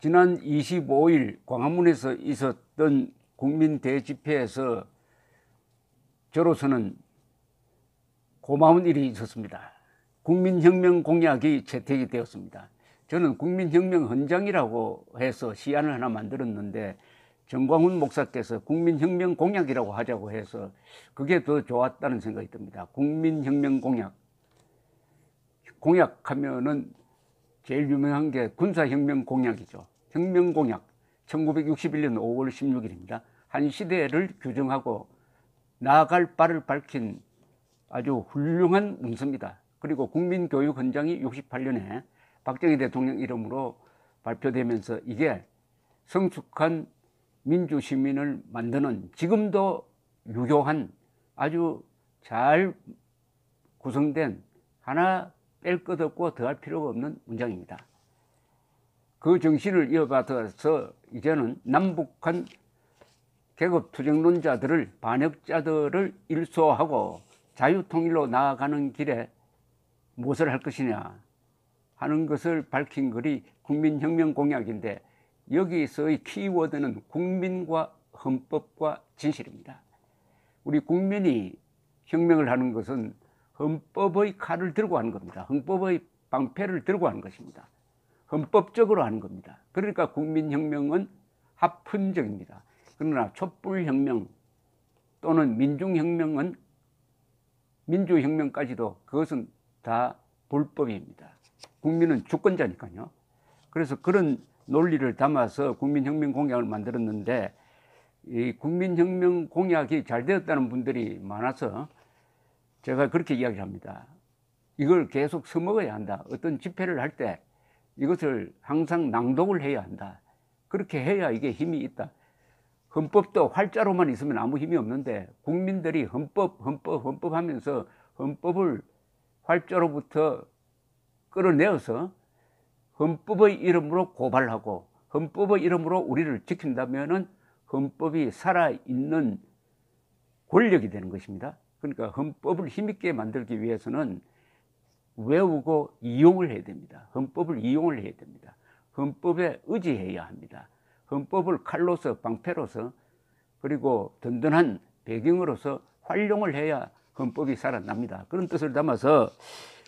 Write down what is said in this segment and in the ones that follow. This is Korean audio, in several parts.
지난 25일 광화문에서 있었던 국민 대집회에서 저로서는 고마운 일이 있었습니다. 국민혁명 공약이 채택이 되었습니다. 저는 국민혁명 헌장이라고 해서 시안을 하나 만들었는데 정광훈 목사께서 국민혁명 공약이라고 하자고 해서 그게 더 좋았다는 생각이 듭니다. 국민혁명 공약. 공약하면은 제일 유명한 게 군사혁명 공약이죠. 혁명공약 1961년 5월 16일입니다. 한 시대를 규정하고 나아갈 바를 밝힌 아주 훌륭한 문서입니다. 그리고 국민교육 헌장이 68년에 박정희 대통령 이름으로 발표되면서 이게 성숙한 민주시민을 만드는 지금도 유효한 아주 잘 구성된 하나 뺄 것 없고 더할 필요가 없는 문장입니다. 그 정신을 이어받아서 이제는 남북한 계급 투쟁론자들을 반역자들을 일소하고 자유통일로 나아가는 길에 무엇을 할 것이냐 하는 것을 밝힌 글이 국민혁명 공약인데 여기서의 키워드는 국민과 헌법과 진실입니다. 우리 국민이 혁명을 하는 것은 헌법의 칼을 들고 하는 겁니다. 헌법의 방패를 들고 하는 것입니다. 헌법적으로 하는 겁니다. 그러니까 국민혁명은 합헌적입니다. 그러나 촛불혁명 또는 민중혁명은 민주혁명까지도 그것은 다 불법입니다. 국민은 주권자니까요. 그래서 그런 논리를 담아서 국민혁명 공약을 만들었는데 이 국민혁명 공약이 잘 되었다는 분들이 많아서 제가 그렇게 이야기합니다. 이걸 계속 써먹어야 한다. 어떤 집회를 할때 이것을 항상 낭독을 해야 한다. 그렇게 해야 이게 힘이 있다. 헌법도 활자로만 있으면 아무 힘이 없는데 국민들이 헌법, 헌법, 헌법 하면서 헌법을 활자로부터 끌어내어서 헌법의 이름으로 고발하고 헌법의 이름으로 우리를 지킨다면은 헌법이 살아있는 권력이 되는 것입니다. 그러니까 헌법을 힘있게 만들기 위해서는 외우고 이용을 해야 됩니다. 헌법을 이용을 해야 됩니다. 헌법에 의지해야 합니다. 헌법을 칼로서 방패로서 그리고 든든한 배경으로서 활용을 해야 헌법이 살아납니다. 그런 뜻을 담아서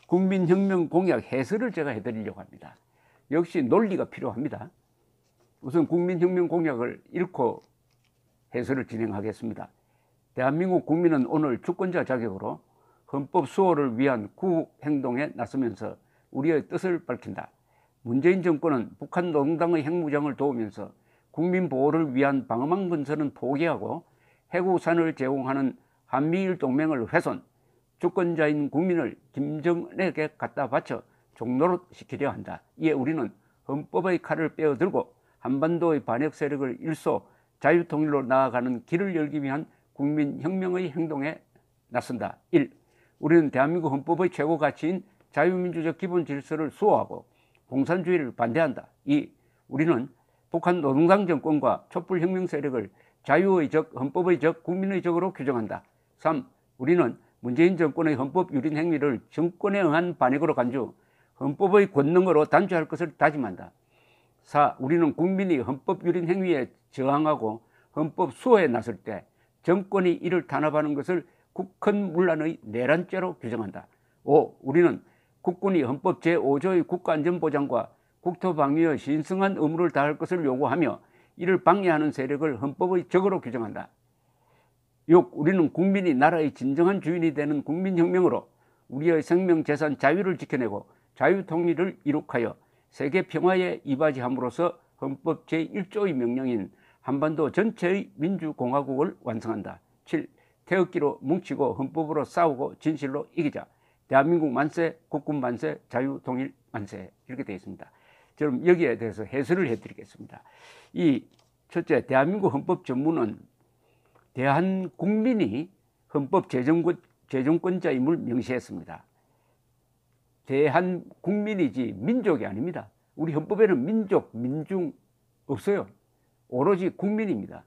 국민혁명 공약 해설을 제가 해드리려고 합니다. 역시 논리가 필요합니다. 우선 국민혁명 공약을 읽고 해설을 진행하겠습니다. 대한민국 국민은 오늘 주권자 자격으로 헌법 수호를 위한 구국 행동에 나서면서 우리의 뜻을 밝힌다. 문재인 정권은 북한 노동당의 핵무장을 도우면서 국민 보호를 위한 방어망 건설은 포기하고 해구산을 제공하는 한미일 동맹을 훼손, 주권자인 국민을 김정은에게 갖다 바쳐 종로로 시키려 한다. 이에 우리는 헌법의 칼을 빼어들고 한반도의 반역 세력을 일소 자유통일로 나아가는 길을 열기 위한 국민혁명의 행동에 나선다. 1. 우리는 대한민국 헌법의 최고 가치인 자유민주적 기본 질서를 수호하고 공산주의를 반대한다. 2. 우리는 북한 노동당 정권과 촛불혁명 세력을 자유의 적, 헌법의 적, 국민의 적으로 규정한다. 3. 우리는 문재인 정권의 헌법 유린 행위를 정권에 의한 반역으로 간주, 헌법의 권능으로 단죄할 것을 다짐한다. 4. 우리는 국민이 헌법 유린 행위에 저항하고 헌법 수호에 나설 때 정권이 이를 탄압하는 것을 국헌 문란의 내란죄로 규정한다. 5. 우리는 국군이 헌법 제5조의 국가안전보장과 국토방위의 신성한 의무를 다할 것을 요구하며 이를 방해하는 세력을 헌법의 적으로 규정한다. 6. 우리는 국민이 나라의 진정한 주인이 되는 국민혁명으로 우리의 생명, 재산, 자유를 지켜내고 자유통일을 이룩하여 세계 평화에 이바지함으로써 헌법 제1조의 명령인 한반도 전체의 민주공화국을 완성한다. 7. 태극기로 뭉치고 헌법으로 싸우고 진실로 이기자 대한민국 만세 국군 만세 자유동일 만세 이렇게 되어 있습니다 저는 여기에 대해서 해설을 해드리겠습니다 이 첫째 대한민국 헌법 전문은 대한 국민이 헌법 제정권 재정권자임을 명시했습니다 대한 국민이지 민족이 아닙니다 우리 헌법에는 민족, 민중 없어요 오로지 국민입니다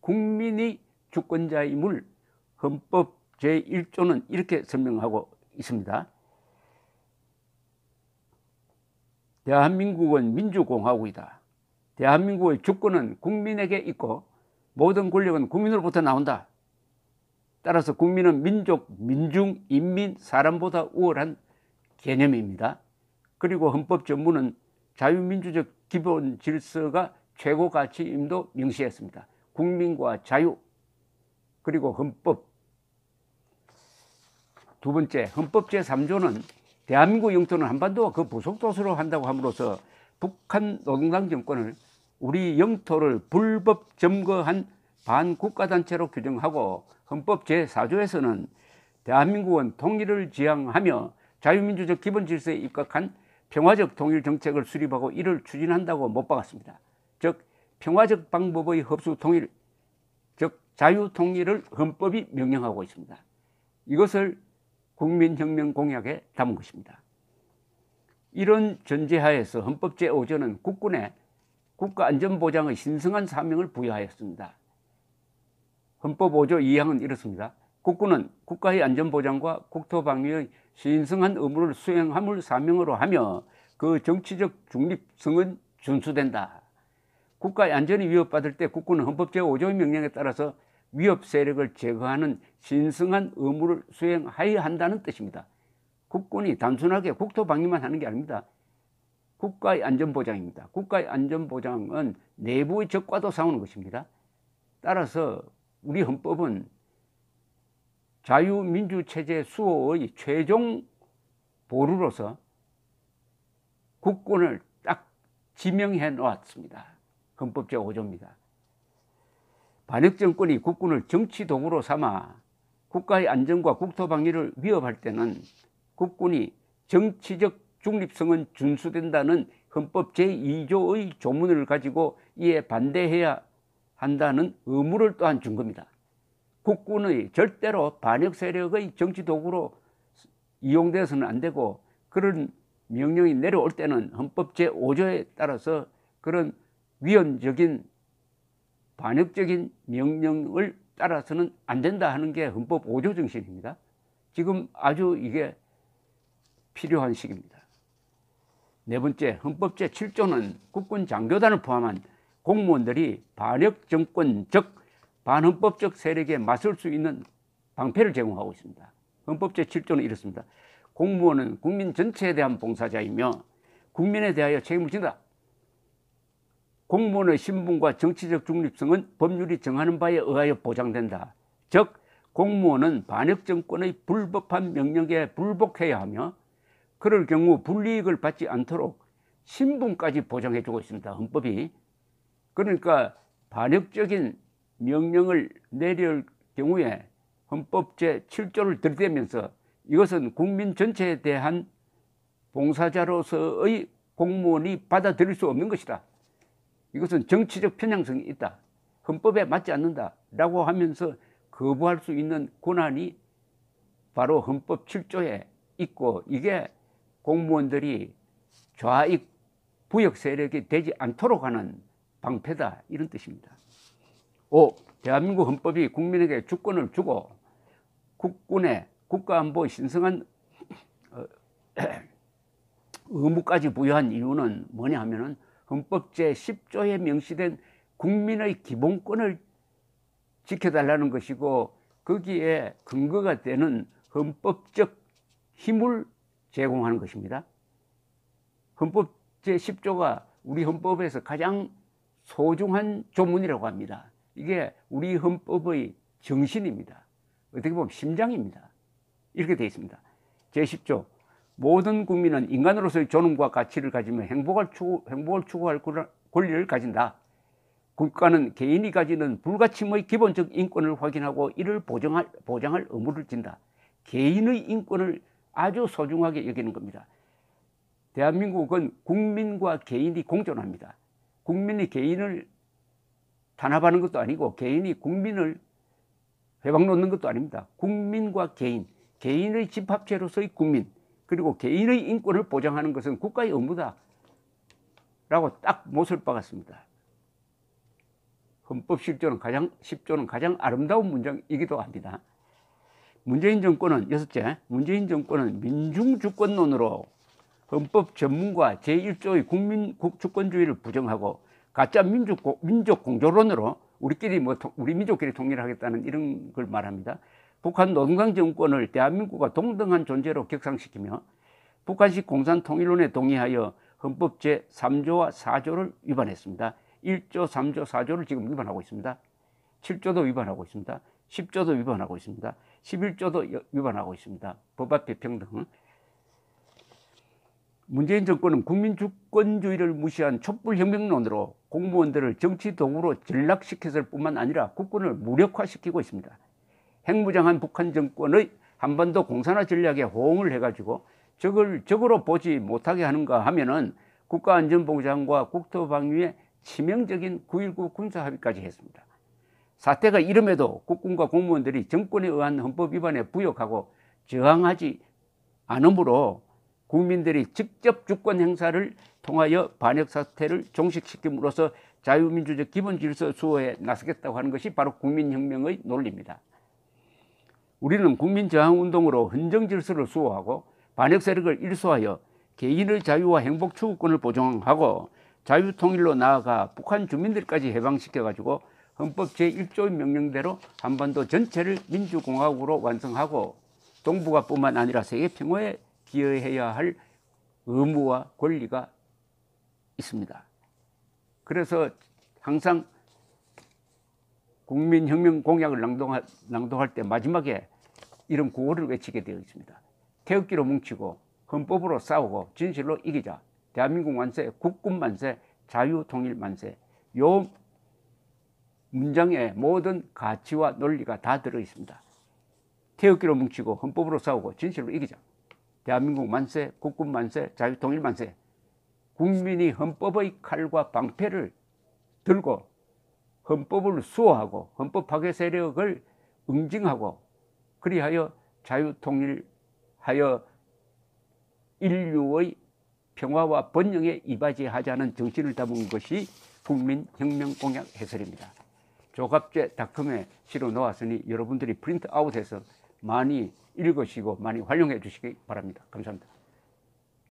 국민이 주권자임을 헌법 제1조는 이렇게 설명하고 있습니다. 대한민국은 민주공화국이다. 대한민국의 주권은 국민에게 있고 모든 권력은 국민으로부터 나온다. 따라서 국민은 민족, 민중, 인민, 사람보다 우월한 개념입니다. 그리고 헌법 전문은 자유민주적 기본 질서가 최고 가치임도 명시했습니다. 국민과 자유, 그리고 헌법 두 번째, 헌법 제3조는 대한민국 영토는 한반도와 그 부속도서로 한다고 함으로써 북한 노동당 정권을 우리 영토를 불법 점거한 반국가단체로 규정하고 헌법 제4조에서는 대한민국은 통일을 지향하며 자유민주적 기본 질서에 입각한 평화적 통일 정책을 수립하고 이를 추진한다고 못 박았습니다. 즉 평화적 방법의 흡수 통일, 즉 자유 통일을 헌법이 명령하고 있습니다. 이것을 국민혁명 공약에 담은 것입니다. 이런 전제하에서 헌법 제5조는 국군에 국가안전보장의 신성한 사명을 부여하였습니다. 헌법 5조 2항은 이렇습니다. 국군은 국가의 안전보장과 국토방위의 신성한 의무를 수행함을 사명으로 하며 그 정치적 중립성은 준수된다. 국가의 안전이 위협받을 때 국군은 헌법 제5조의 명령에 따라서 위협 세력을 제거하는 신성한 의무를 수행하여야 한다는 뜻입니다. 국군이 단순하게 국토 방위만 하는 게 아닙니다. 국가의 안전보장입니다. 국가의 안전보장은 내부의 적과도 싸우는 것입니다. 따라서 우리 헌법은 자유민주체제 수호의 최종 보루로서 국군을 딱 지명해 놓았습니다. 헌법 제5조입니다. 반역 정권이 국군을 정치 도구로 삼아 국가의 안전과 국토 방위를 위협할 때는 국군이 정치적 중립성은 준수된다는 헌법 제2조의 조문을 가지고 이에 반대해야 한다는 의무를 또한 준 겁니다. 국군의 절대로 반역 세력의 정치 도구로 이용돼서는 안 되고 그런 명령이 내려올 때는 헌법 제5조에 따라서 그런 위헌적인 반역적인 명령을 따라서는 안 된다 하는 게 헌법 5조 정신입니다. 지금 아주 이게 필요한 시기입니다. 네 번째, 헌법 제7조는 국군 장교단을 포함한 공무원들이 반역 정권 즉 반헌법적 세력에 맞설 수 있는 방패를 제공하고 있습니다. 헌법 제7조는 이렇습니다. 공무원은 국민 전체에 대한 봉사자이며 국민에 대하여 책임을 진다. 공무원의 신분과 정치적 중립성은 법률이 정하는 바에 의하여 보장된다. 즉 공무원은 반역 정권의 불법한 명령에 불복해야 하며 그럴 경우 불이익을 받지 않도록 신분까지 보장해 주고 있습니다. 헌법이. 그러니까 반역적인 명령을 내릴 경우에 헌법 제7조를 들이대면서 이것은 국민 전체에 대한 봉사자로서의 공무원이 받아들일 수 없는 것이다. 이것은 정치적 편향성이 있다. 헌법에 맞지 않는다라고 하면서 거부할 수 있는 권한이 바로 헌법 7조에 있고 이게 공무원들이 좌익 부역 세력이 되지 않도록 하는 방패다 이런 뜻입니다. 5. 대한민국 헌법이 국민에게 주권을 주고 국군의 국가안보 신성한 어, 의무까지 부여한 이유는 뭐냐 하면은 헌법 제10조에 명시된 국민의 기본권을 지켜달라는 것이고 거기에 근거가 되는 헌법적 힘을 제공하는 것입니다. 헌법 제10조가 우리 헌법에서 가장 소중한 조문이라고 합니다. 이게 우리 헌법의 정신입니다. 어떻게 보면 심장입니다. 이렇게 되어 있습니다. 제10조 모든 국민은 인간으로서의 존엄과 가치를 가지며 행복을, 추구, 행복을 추구할 권리를 가진다. 국가는 개인이 가지는 불가침의 기본적 인권을 확인하고 이를 보장할, 보장할 의무를 진다. 개인의 인권을 아주 소중하게 여기는 겁니다. 대한민국은 국민과 개인이 공존합니다. 국민이 개인을 탄압하는 것도 아니고 개인이 국민을 회방 놓는 것도 아닙니다. 국민과 개인, 개인의 집합체로서의 국민, 그리고 개인의 인권을 보장하는 것은 국가의 의무다. 라고 딱 못을 박았습니다. 헌법 10조는 가장, 10조는 가장 아름다운 문장이기도 합니다. 문재인 정권은, 여섯째, 문재인 정권은 민중주권론으로 헌법 전문과 제1조의 국민 주권주의를 부정하고 가짜 민족 공조론으로 우리끼리 뭐, 우리 민족끼리 통일하겠다는 이런 걸 말합니다. 북한 노동당 정권을 대한민국과 동등한 존재로 격상시키며 북한식 공산통일론에 동의하여 헌법 제3조와 4조를 위반했습니다. 1조, 3조, 4조를 지금 위반하고 있습니다. 7조도 위반하고 있습니다. 10조도 위반하고 있습니다. 11조도 위반하고 있습니다. 법 앞에 평등. 문재인 정권은 국민 주권주의를 무시한 촛불혁명론으로 공무원들을 정치 도구로 전락시켰을 뿐만 아니라 국군을 무력화시키고 있습니다. 핵무장한 북한 정권의 한반도 공산화 전략에 호응을 해가지고 적을 적으로 보지 못하게 하는가 하면은 국가안전보장과 국토방위에 치명적인 9.19 군사합의까지 했습니다. 사태가 이름에도 국군과 공무원들이 정권에 의한 헌법 위반에 부역하고 저항하지 않으므로 국민들이 직접 주권 행사를 통하여 반역 사태를 종식시킴으로써 자유민주적 기본 질서 수호에 나서겠다고 하는 것이 바로 국민혁명의 논리입니다. 우리는 국민저항운동으로 헌정질서를 수호하고 반역세력을 일소하여 개인의 자유와 행복 추구권을 보장하고 자유통일로 나아가 북한 주민들까지 해방시켜가지고 헌법 제1조의 명령대로 한반도 전체를 민주공화국으로 완성하고 동북아뿐만 아니라 세계 평화에 기여해야 할 의무와 권리가 있습니다. 그래서 항상 국민혁명 공약을 낭독하, 낭독할 때 마지막에 이런 구호를 외치게 되어 있습니다. 태극기로 뭉치고 헌법으로 싸우고 진실로 이기자. 대한민국 만세, 국군 만세, 자유통일 만세. 요 문장에 모든 가치와 논리가 다 들어 있습니다. 태극기로 뭉치고 헌법으로 싸우고 진실로 이기자. 대한민국 만세, 국군 만세, 자유통일 만세. 국민이 헌법의 칼과 방패를 들고 헌법을 수호하고 헌법 파괴 세력을 응징하고 그리하여 자유통일하여 인류의 평화와 번영에 이바지하자는 정신을 담은 것이 국민혁명공약 해설입니다. 조갑제닷컴에 실어 놓았으니 여러분들이 프린트아웃해서 많이 읽으시고 많이 활용해 주시기 바랍니다. 감사합니다.